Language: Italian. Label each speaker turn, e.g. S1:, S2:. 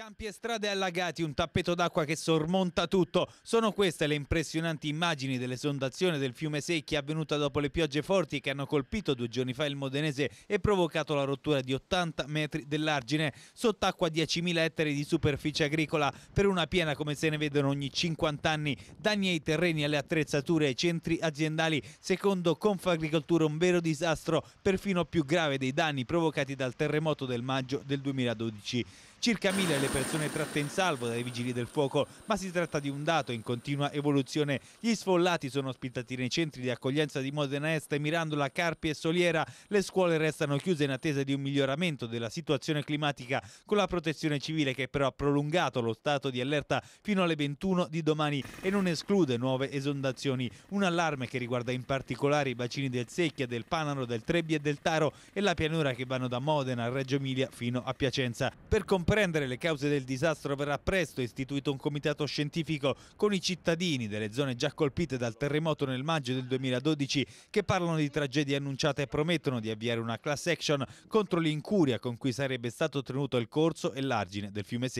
S1: Campi e strade allagati, un tappeto d'acqua che sormonta tutto. Sono queste le impressionanti immagini dell'esondazione del fiume Secchi avvenuta dopo le piogge forti che hanno colpito due giorni fa il Modenese e provocato la rottura di 80 metri dell'argine. Sott'acqua 10.000 ettari di superficie agricola per una piena come se ne vedono ogni 50 anni. Danni ai terreni, alle attrezzature, ai centri aziendali. Secondo Confagricoltura un vero disastro, perfino più grave dei danni provocati dal terremoto del maggio del 2012. Circa mille le persone tratte in salvo dai vigili del fuoco, ma si tratta di un dato in continua evoluzione. Gli sfollati sono ospitati nei centri di accoglienza di Modena Est, Mirandola, Carpi e Soliera. Le scuole restano chiuse in attesa di un miglioramento della situazione climatica con la protezione civile che però ha prolungato lo stato di allerta fino alle 21 di domani e non esclude nuove esondazioni. Un allarme che riguarda in particolare i bacini del Secchia, del Panaro, del Trebbi e del Taro e la pianura che vanno da Modena a Reggio Emilia fino a Piacenza. Per comp- comprendere le cause del disastro verrà presto istituito un comitato scientifico con i cittadini delle zone già colpite dal terremoto nel maggio del 2012 che parlano di tragedie annunciate e promettono di avviare una class action contro l'incuria con cui sarebbe stato tenuto il corso e l'argine del fiume Secco.